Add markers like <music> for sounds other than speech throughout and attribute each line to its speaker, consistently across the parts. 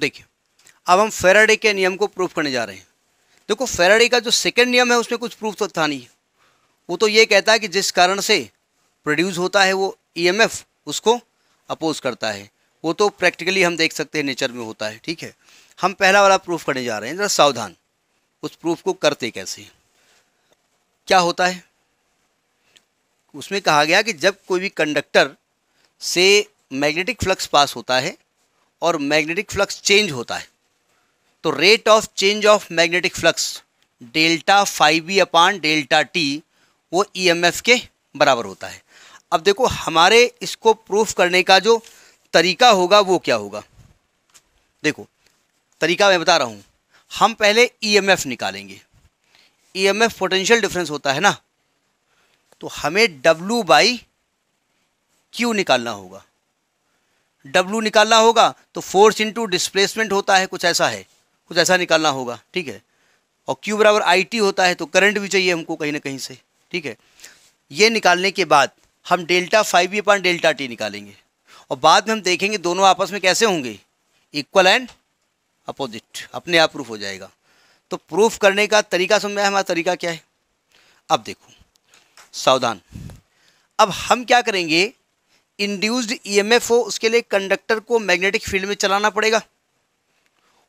Speaker 1: देखिए अब हम फेराडे के नियम को प्रूफ करने जा रहे हैं देखो फेराडे का जो सेकेंड नियम है उसमें कुछ प्रूफ तो था नहीं वो तो ये कहता है कि जिस कारण से प्रोड्यूस होता है वो ईएमएफ e उसको अपोज करता है वो तो प्रैक्टिकली हम देख सकते हैं नेचर में होता है ठीक है हम पहला वाला प्रूफ करने जा रहे हैं ज़रा सावधान उस प्रूफ को करते कैसे क्या होता है उसमें कहा गया कि जब कोई भी कंडक्टर से मैग्नेटिक फ्लक्स पास होता है और मैग्नेटिक फ्लक्स चेंज होता है तो rate of change of magnetic flux delta phi B upon delta T वो ईएमएफ e के बराबर होता है अब देखो हमारे इसको प्रूफ करने का जो तरीका होगा वो क्या होगा देखो तरीका मैं बता रहा हूँ हम पहले ईएमएफ e निकालेंगे ईएमएफ पोटेंशियल डिफरेंस होता है ना तो हमें डब्ल्यू बाई क्यू निकालना होगा डब्लू निकालना होगा तो फोर्स इंटू डिस्प्लेसमेंट होता है कुछ ऐसा है कुछ ऐसा निकालना होगा ठीक है और क्यू बराबर आई टी होता है तो करंट भी चाहिए हमको कहीं ना कहीं से ठीक है ये निकालने के बाद हम delta phi B upon delta T निकालेंगे और बाद में हम देखेंगे दोनों आपस में कैसे होंगे इक्वल एंड अपोजिट अपने आप प्रूफ हो जाएगा तो प्रूफ करने का तरीका समझ में हमारा तरीका क्या है अब देखो सावधान अब हम क्या करेंगे इंड्यूस्ड ईएमएफ e हो उसके लिए कंडक्टर को मैग्नेटिक फील्ड में चलाना पड़ेगा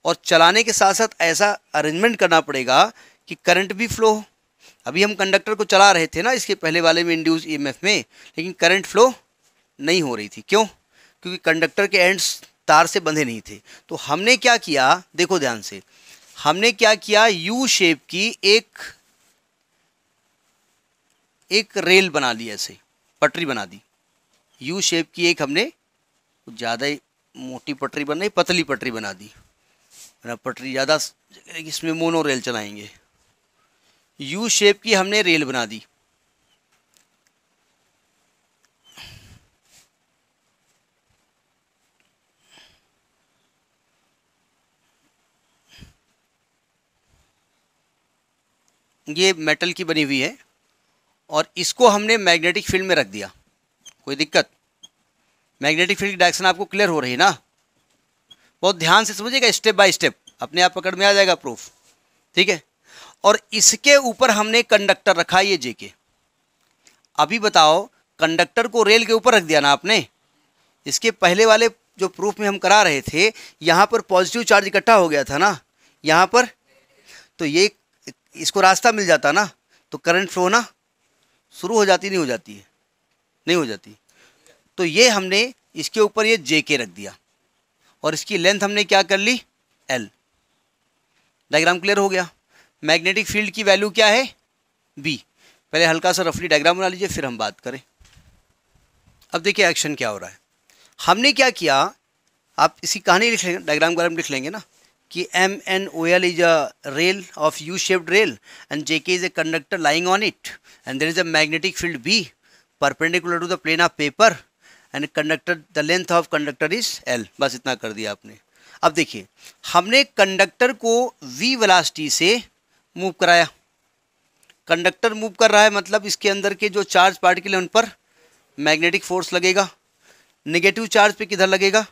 Speaker 1: और चलाने के साथ साथ ऐसा अरेंजमेंट करना पड़ेगा कि करंट भी फ्लो हो अभी हम कंडक्टर को चला रहे थे ना इसके पहले वाले में इंड्यूस ईएमएफ e में लेकिन करंट फ्लो नहीं हो रही थी क्यों क्योंकि कंडक्टर के एंड्स तार से बंधे नहीं थे तो हमने क्या किया देखो ध्यान से हमने क्या किया यू शेप की एक एक रेल बना ली ऐसे पटरी बना दी यू शेप की एक हमने ज़्यादा ही मोटी पटरी बनाई पतली पटरी बना दी ना पटरी ज़्यादा इसमें मोनो रेल चलाएंगे यू शेप की हमने रेल बना दी ये मेटल की बनी हुई है और इसको हमने मैग्नेटिक फील्ड में रख दिया कोई दिक्कत मैग्नेटिक फील्ड की डायरेक्शन आपको क्लियर हो रही है ना बहुत ध्यान से समझिएगा स्टेप बाय स्टेप अपने आप पकड़ में आ जाएगा प्रूफ ठीक है और इसके ऊपर हमने कंडक्टर रखा ये जे के अभी बताओ कंडक्टर को रेल के ऊपर रख दिया ना आपने इसके पहले वाले जो प्रूफ में हम करा रहे थे यहाँ पर पॉजिटिव चार्ज इकट्ठा हो गया था ना यहाँ पर तो ये इसको रास्ता मिल जाता ना तो करंट फ्लो ना शुरू हो जाती नहीं हो जाती है नहीं हो जाती तो ये हमने इसके ऊपर ये जे के रख दिया और इसकी लेंथ हमने क्या कर ली एल डायग्राम क्लियर हो गया मैग्नेटिक फील्ड की वैल्यू क्या है बी पहले हल्का सा रफली डायग्राम बना लीजिए फिर हम बात करें अब देखिए एक्शन क्या हो रहा है हमने क्या किया आप इसी कहानी लिख लेंगे डायग्राम वगैरह लिख लेंगे ना कि M N O L is a rail of U shaped rail and J K is a conductor lying on it and there is a magnetic field B perpendicular to the plane of paper and conductor the length of conductor is L बस इतना कर दिया आपने अब देखिए हमने conductor को V velocity से मूव कराया कंडक्टर मूव कर रहा है मतलब इसके अंदर के जो चार्ज पार्टिकल है उन पर मैग्नेटिक फोर्स लगेगा नेगेटिव चार्ज पे किधर लगेगा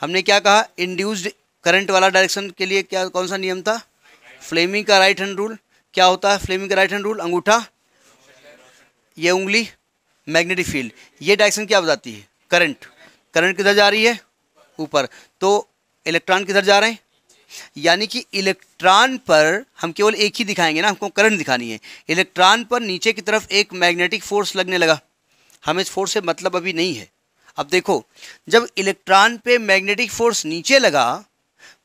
Speaker 1: हमने क्या कहा इंड्यूस्ड करंट वाला डायरेक्शन के लिए क्या कौन सा नियम था फ्लेमिंग का राइट हैंड रूल क्या होता है फ्लेमिंग का राइट हैंड रूल अंगूठा ये उंगली मैग्नेटिक फील्ड ये डायरेक्शन क्या बताती है करंट करंट किधर जा रही है ऊपर तो इलेक्ट्रॉन किधर जा रहे हैं यानी कि इलेक्ट्रॉन पर हम केवल एक ही दिखाएंगे ना हमको करंट दिखानी है इलेक्ट्रॉन पर नीचे की तरफ एक मैग्नेटिक फोर्स लगने लगा हमें इस फोर्स से मतलब अभी नहीं है अब देखो जब इलेक्ट्रॉन पे मैग्नेटिक फोर्स नीचे लगा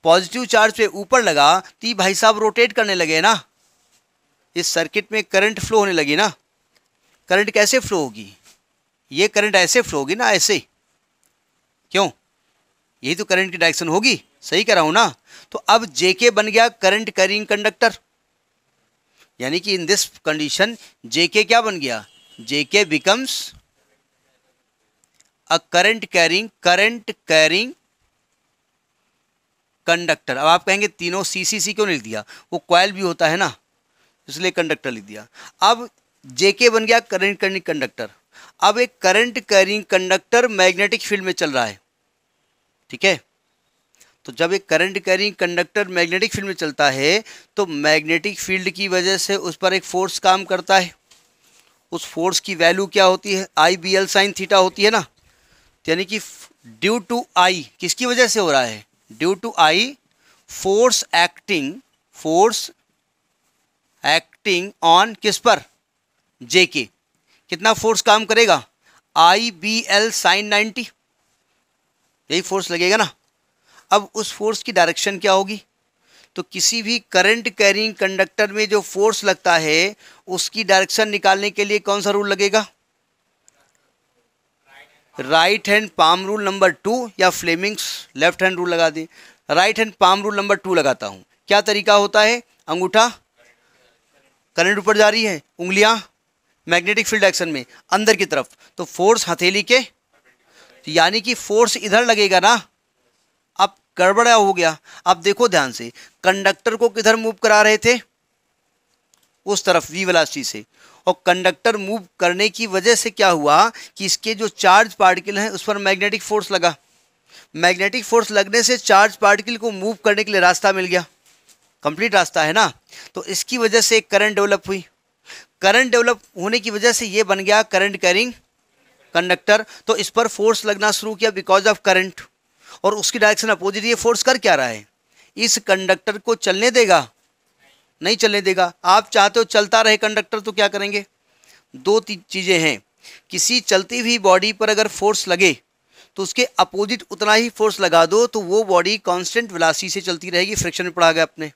Speaker 1: पॉजिटिव चार्ज पे ऊपर लगा तो भाई साहब रोटेट करने लगे ना इस सर्किट में करंट फ्लो होने लगी ना करंट कैसे फ्लो होगी ये करंट ऐसे फ्लो होगी ना ऐसे क्यों यही तो करंट की डायरेक्शन होगी सही कह रहा हूं ना तो अब जेके बन गया करंट कैरिंग कंडक्टर यानी कि इन दिस कंडीशन जेके क्या बन गया J K becomes a current carrying current carrying conductor अब आप कहेंगे तीनों सीसीसी क्यों लिख दिया वो क्वाइल भी होता है ना इसलिए कंडक्टर लिख दिया अब जेके बन गया करंट कैरिंग कंडक्टर अब एक current carrying conductor magnetic field में चल रहा है ठीक है तो जब एक current carrying conductor magnetic field में चलता है तो मैग्नेटिक फील्ड की वजह से उस पर एक फोर्स काम करता है उस फोर्स की वैल्यू क्या होती है I B L sine theta होती है ना यानी कि ड्यू टू आई किसकी वजह से हो रहा है due to I force acting force acting on किस पर जे के कितना फोर्स काम करेगा I B L sine ninety यही फोर्स लगेगा ना अब उस फोर्स की डायरेक्शन क्या होगी तो किसी भी करंट कैरिंग कंडक्टर में जो फोर्स लगता है उसकी डायरेक्शन निकालने के लिए कौन सा रूल लगेगा right hand palm rule number two या फ्लेमिंग्स लेफ्ट हैंड रूल लगा दें right hand palm rule number two लगाता हूँ क्या तरीका होता है अंगूठा करंट ऊपर जा रही है उंगलियाँ मैग्नेटिक फील्ड एक्शन में अंदर की तरफ तो फोर्स हथेली के तो यानी कि फोर्स इधर लगेगा ना अब गड़बड़ा हो गया अब देखो ध्यान से कंडक्टर को किधर मूव करा रहे थे उस तरफ वी वेलोसिटी से और कंडक्टर मूव करने की वजह से क्या हुआ कि इसके जो चार्ज पार्टिकल हैं उस पर मैग्नेटिक फोर्स लगा मैग्नेटिक फोर्स लगने से चार्ज पार्टिकल को मूव करने के लिए रास्ता मिल गया कंप्लीट रास्ता है ना तो इसकी वजह से एक करंट डेवलप हुई करंट डेवलप होने की वजह से ये बन गया करंट कैरिंग कंडक्टर तो इस पर फोर्स लगना शुरू किया बिकॉज ऑफ करंट और उसकी डायरेक्शन अपोजिट ये फोर्स कर क्या रहा है इस कंडक्टर को चलने देगा नहीं चलने देगा आप चाहते हो चलता रहे कंडक्टर तो क्या करेंगे दो तीन चीज़ें हैं किसी चलती हुई बॉडी पर अगर फोर्स लगे तो उसके अपोजिट उतना ही फोर्स लगा दो तो वो बॉडी कांस्टेंट वेलासी से चलती रहेगी फ्रिक्शन में पड़ा गया अपने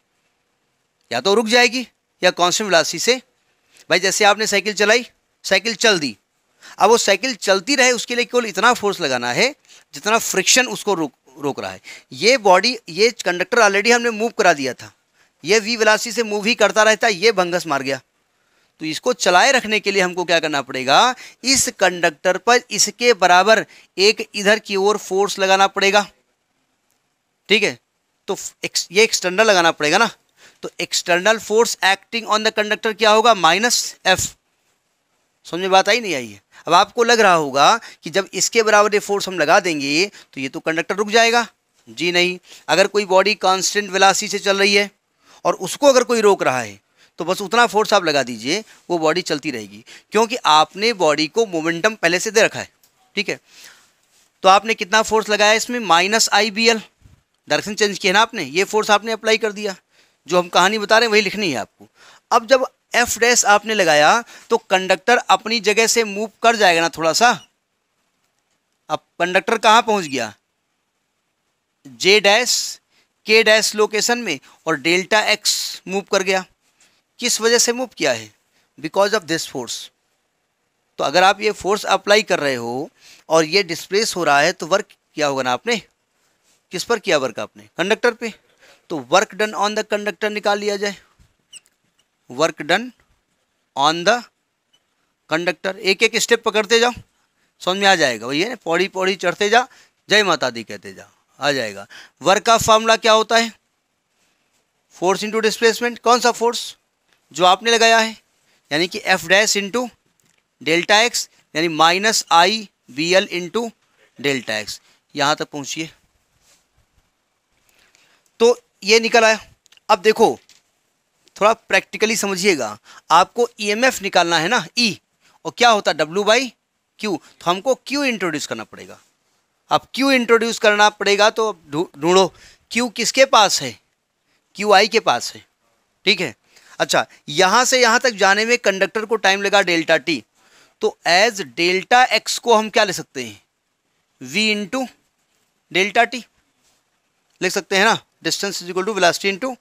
Speaker 1: या तो रुक जाएगी या कांस्टेंट वेलासी से भाई जैसे आपने साइकिल चलाई साइकिल चल दी अब वो साइकिल चलती रहे उसके लिए केवल इतना फोर्स लगाना है जितना फ्रिक्शन उसको रोक रोक रहा है ये बॉडी ये कंडक्टर ऑलरेडी हमने मूव करा दिया था ये वी विलासी से मूव ही करता रहता है ये भंगस मार गया तो इसको चलाए रखने के लिए हमको क्या करना पड़ेगा इस कंडक्टर पर इसके बराबर एक इधर की ओर फोर्स लगाना पड़ेगा ठीक है तो ये एक्सटर्नल लगाना पड़ेगा ना तो external force acting on the conductor क्या होगा माइनस एफ समझ में बात आई नहीं आई है अब आपको लग रहा होगा कि जब इसके बराबर ये फोर्स हम लगा देंगे तो ये तो कंडक्टर रुक जाएगा जी नहीं अगर कोई बॉडी कांस्टेंट वेलासी से चल रही है और उसको अगर कोई रोक रहा है तो बस उतना फोर्स आप लगा दीजिए वो बॉडी चलती रहेगी क्योंकि आपने बॉडी को मोमेंटम पहले से दे रखा है ठीक है तो आपने कितना फोर्स लगाया इसमें minus I B L direction change किया ना आपने ये फोर्स आपने अप्लाई कर दिया जो हम कहानी बता रहे हैं वही लिखनी है आपको अब जब एफ डैश आपने लगाया तो कंडक्टर अपनी जगह से मूव कर जाएगा ना थोड़ा सा अब कंडक्टर कहाँ पहुँच गया J dash K dash location में और डेल्टा एक्स मूव कर गया किस वजह से मूव किया है बिकॉज ऑफ दिस फोर्स तो अगर आप ये फोर्स अप्लाई कर रहे हो और ये डिस्प्लेस हो रहा है तो वर्क किया होगा ना आपने किस पर किया वर्क आपने कंडक्टर पे तो work done on the conductor निकाल लिया जाए work done on the conductor एक एक स्टेप पकड़ते जाओ समझ में आ जाएगा वही है पौड़ी पौड़ी चढ़ते जा जय माता दी कहते जा आ जाएगा वर्क का फॉर्मूला क्या होता है फोर्स इंटू डिस्प्लेसमेंट कौन सा फोर्स जो आपने लगाया है यानी कि F dash into delta X यानी minus I B L into delta X यहां तक पहुंचिए तो ये निकल आया अब देखो थोड़ा प्रैक्टिकली समझिएगा आपको ईएमएफ e निकालना है ना ई e। और क्या होता है डब्ल्यू बाई क्यू तो हमको क्यू इंट्रोड्यूस करना पड़ेगा अब क्यू इंट्रोड्यूस करना पड़ेगा तो ढूंढो क्यू किसके पास है क्यू आई के पास है ठीक है अच्छा यहाँ से यहाँ तक जाने में कंडक्टर को टाइम लगा डेल्टा टी तो एज डेल्टा एक्स को हम क्या ले सकते हैं वी इंटू डेल्टा टी लिख सकते हैं ना distance is equal to velocity into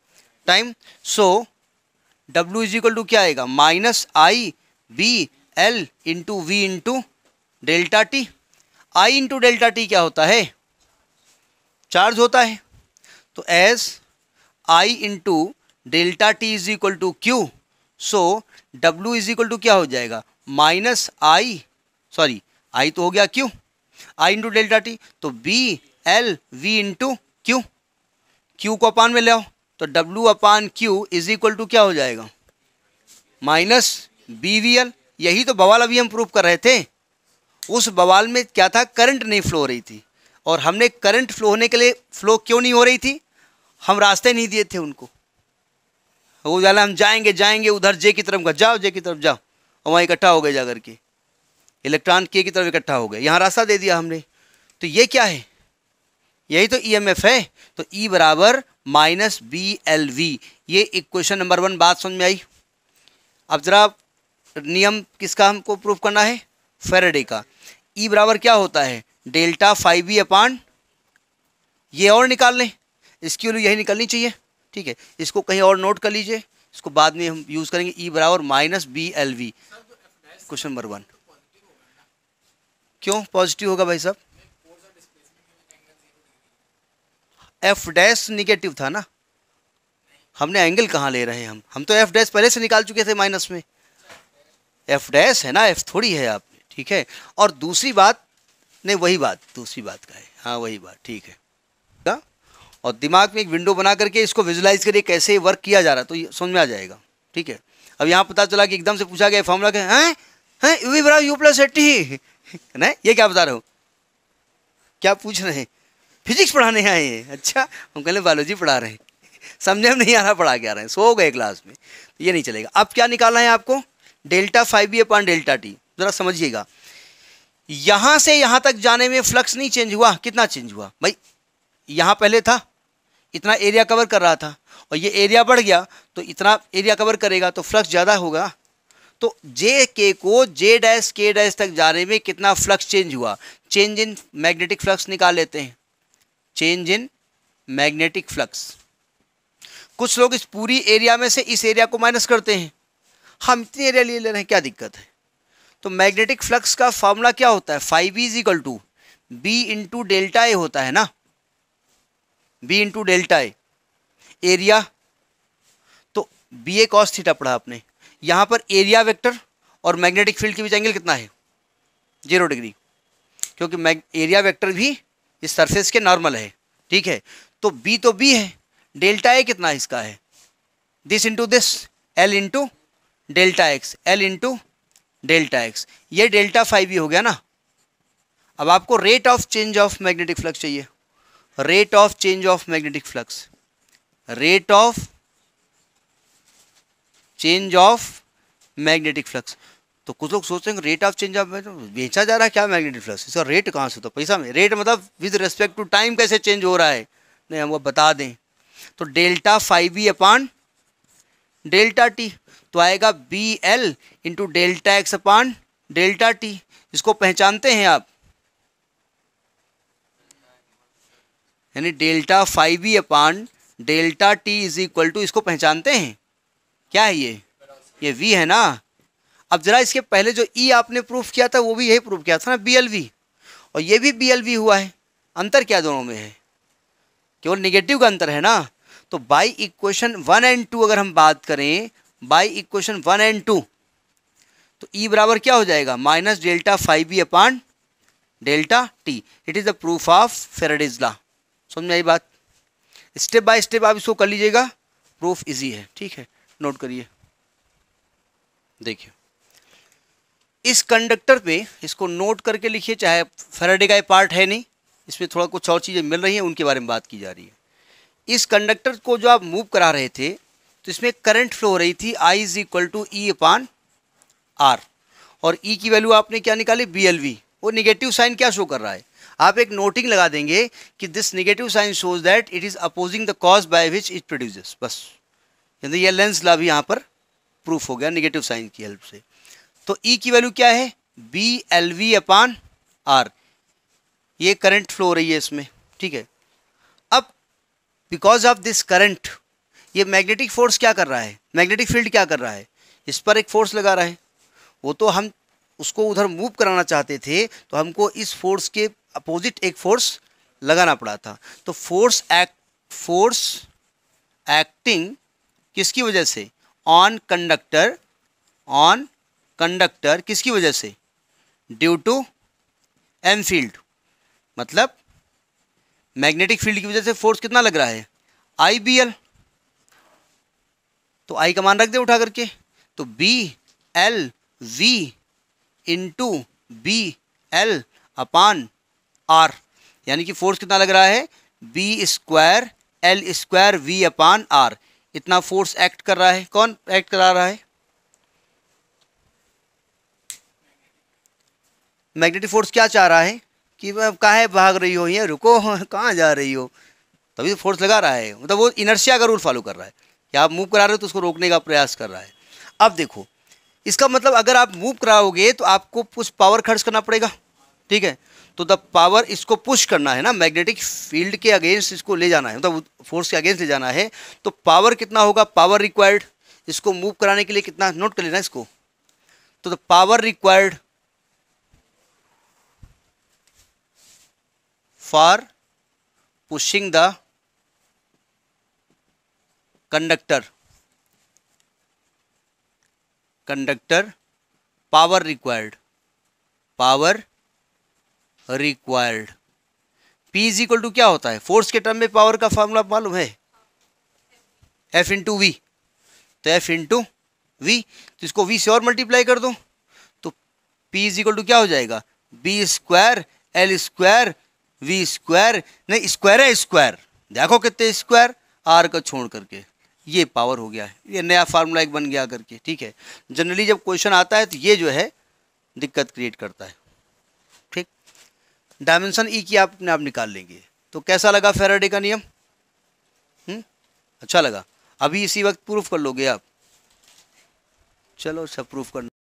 Speaker 1: time so W is equal to क्या आएगा minus I B L into V into delta T I into delta T क्या होता है चार्ज होता है तो as I into delta T is equal to Q so W is equal to क्या हो जाएगा माइनस आई सॉरी आई तो हो गया Q I into delta T तो B L V into Q Q को अपान में ले आओ तो W upon Q is equal to क्या हो जाएगा माइनस बी वी एल यही तो बवाल अभी हम प्रूव कर रहे थे उस बवाल में क्या था करंट नहीं फ्लो हो रही थी और हमने करंट फ्लो होने के लिए फ्लो क्यों नहीं हो रही थी हम रास्ते नहीं दिए थे उनको वो जाना हम जाएंगे जाएंगे उधर जे की तरफ का जाओ जे की तरफ जाओ और वहाँ इकट्ठा हो गए जा के इलेक्ट्रॉन के की तरफ इकट्ठा हो गए यहाँ रास्ता दे दिया हमने तो ये क्या है यही तो ईएमएफ e है तो ई e बराबर माइनस बी एल वी ये इक्वेशन नंबर वन बात समझ में आई अब ज़रा नियम किसका हमको प्रूफ करना है फेरेडे का ई e बराबर क्या होता है डेल्टा फाइव बी अपान ये और निकाल लें इसकी वैल्यू यही निकलनी चाहिए ठीक है इसको कहीं और नोट कर लीजिए इसको बाद में हम यूज़ करेंगे ई बराबर minus B L V question number one क्यों पॉजिटिव होगा भाई साहब एफ डैश निगेटिव था ना हमने एंगल कहाँ ले रहे हैं हम हम तो एफ डैश पहले से निकाल चुके थे माइनस में एफ डैश है ना एफ थोड़ी है आपने ठीक है और दूसरी बात नहीं वही बात दूसरी बात का है हाँ वही बात ठीक है ना हाँ? और दिमाग में एक विंडो बना करके इसको विजुलाइज करिए कैसे वर्क किया जा रहा तो समझ में आ जाएगा ठीक है अब यहाँ पता चला कि एकदम से पूछा गया फॉर्मूला के हैं हैं यू बराबर यू प्लस एट्टी नहीं ये क्या बता रहे हो क्या पूछ रहे हैं फिजिक्स पढ़ाने आए हैं अच्छा हम कहें बायोलॉजी पढ़ा रहे हैं समझे हम नहीं आ रहा पढ़ा के आ रहे हैं सो गए क्लास में तो ये नहीं चलेगा अब क्या निकालना है आपको delta phi B upon delta T ज़रा समझिएगा यहाँ से यहाँ तक जाने में फ्लक्स नहीं चेंज हुआ कितना चेंज हुआ भाई यहाँ पहले था इतना एरिया कवर कर रहा था और ये एरिया बढ़ गया तो इतना एरिया कवर करेगा तो फ्लक्स ज़्यादा होगा तो जे के को जे डैश के डैश तक जाने में कितना फ्लक्स चेंज हुआ चेंज इन मैग्नेटिक फ्लक्स निकाल लेते हैं चेंज इन मैग्नेटिक फ्लक्स कुछ लोग इस पूरी एरिया में से इस एरिया को माइनस करते हैं हम इतनी एरिया ले ले रहे हैं क्या दिक्कत है तो मैग्नेटिक फ्लक्स का फॉर्मूला क्या होता है phi is equal to B into delta A होता है ना B into delta A area तो बी ए कॉस थीटा पढ़ा आपने यहाँ पर एरिया वेक्टर और मैग्नेटिक फील्ड के बीच एंगल कितना है जीरो डिग्री क्योंकि एरिया वेक्टर भी इस सरफेस के नॉर्मल है ठीक है तो बी तो बी है डेल्टा ए कितना इसका है this into this L into delta X L into delta X ये डेल्टा फाइव ही हो गया ना अब आपको rate of change of magnetic flux चाहिए rate of change of magnetic flux rate of change of magnetic flux तो कुछ लोग सोचते हैं रेट ऑफ चेंज ऑफ बेचा जा रहा है क्या मैग्नेटिक फ्लक्स इसका रेट कहाँ से होता है पैसा में रेट मतलब विद रेस्पेक्ट टू टाइम कैसे चेंज हो रहा है नहीं हम वो बता दें तो delta phi B upon delta T तो आएगा B L into delta X upon delta T इसको पहचानते हैं आप यानी delta phi B upon delta T is equal to इसको पहचानते हैं क्या है ये ये वी है ना अब ज़रा इसके पहले जो ई e आपने प्रूफ किया था वो भी यही प्रूफ किया था ना बी और ये भी बी हुआ है अंतर क्या दोनों में है केवल निगेटिव का अंतर है ना तो by equation one and two अगर हम बात करें by equation one and two तो ई e बराबर क्या हो जाएगा minus delta phi B e upon delta T it is the proof of Faraday's law समझ में आई बात स्टेप बाय स्टेप आप इसको कर लीजिएगा प्रूफ इजी है ठीक है नोट करिए देखिए इस कंडक्टर पे इसको नोट करके लिखिए चाहे फेराडे का पार्ट है नहीं इसमें थोड़ा कुछ और चीज़ें मिल रही हैं उनके बारे में बात की जा रही है इस कंडक्टर को जो आप मूव करा रहे थे तो इसमें करंट फ्लो हो रही थी I is equal to E upon R और ई e की वैल्यू आपने क्या निकाली बी एल वी वो निगेटिव साइन क्या शो कर रहा है आप एक नोटिंग लगा देंगे कि this negative sign shows that it is opposing the cause by which it produce बस यानी यह लेंस ला भी यहाँ पर प्रूफ हो गया निगेटिव साइन की हेल्प से तो ई e की वैल्यू क्या है B L V upon R ये करंट फ्लो हो रही है इसमें ठीक है अब बिकॉज ऑफ दिस करंट ये मैग्नेटिक फोर्स क्या कर रहा है मैग्नेटिक फील्ड क्या कर रहा है इस पर एक फोर्स लगा रहा है वो तो हम उसको उधर मूव कराना चाहते थे तो हमको इस फोर्स के अपोजिट एक फोर्स लगाना पड़ा था तो फोर्स एक्ट फोर्स एक्टिंग किसकी वजह से ऑन कंडक्टर ऑन कंडक्टर किसकी वजह से ड्यू टू एम फील्ड मतलब मैग्नेटिक फील्ड की वजह से फोर्स कितना लग रहा है आई बी एल तो आई का मान रख दे उठा करके तो B L V into B L upon R यानी कि फोर्स कितना लग रहा है B square L square V upon R इतना फोर्स एक्ट कर रहा है कौन एक्ट करा रहा है मैग्नेटिक फोर्स क्या चाह रहा है कि कहाँ भाग रही हो या रुको <laughs> कहाँ जा रही हो तभी तो फोर्स लगा रहा है मतलब वो इनर्शिया का रूल फॉलो कर रहा है कि आप मूव करा रहे हो तो उसको रोकने का प्रयास कर रहा है अब देखो इसका मतलब अगर आप मूव कराओगे तो आपको कुछ पावर खर्च करना पड़ेगा ठीक है तो द पावर इसको पुश करना है ना मैग्नेटिक फील्ड के अगेंस्ट इसको ले जाना है मतलब फोर्स के अगेंस्ट ले जाना है तो पावर कितना होगा पावर रिक्वायर्ड इसको मूव कराने के लिए कितना नोट कर लेना इसको तो the power required for pushing the conductor conductor power required power required p is equal to क्या होता है फोर्स के टर्म में पावर का फॉर्मूला मालूम है एफ इंटू वी तो एफ इंटू वी तो इसको वी से और मल्टीप्लाई कर दो तो p इज इक्वल टू क्या हो जाएगा B square L square V square नहीं स्क्वायर है स्क्वायर देखो कितने स्क्वायर आर का छोड़ करके ये पावर हो गया है ये नया फार्मूला एक बन गया करके ठीक है जनरली जब क्वेश्चन आता है तो ये जो है दिक्कत क्रिएट करता है ठीक डायमेंशन ई e की आप अपने आप निकाल लेंगे तो कैसा लगा फेराडे का नियम हुँ? हम्म? अच्छा लगा अभी इसी वक्त प्रूफ कर लोगे आप चलो अच्छा प्रूफ करना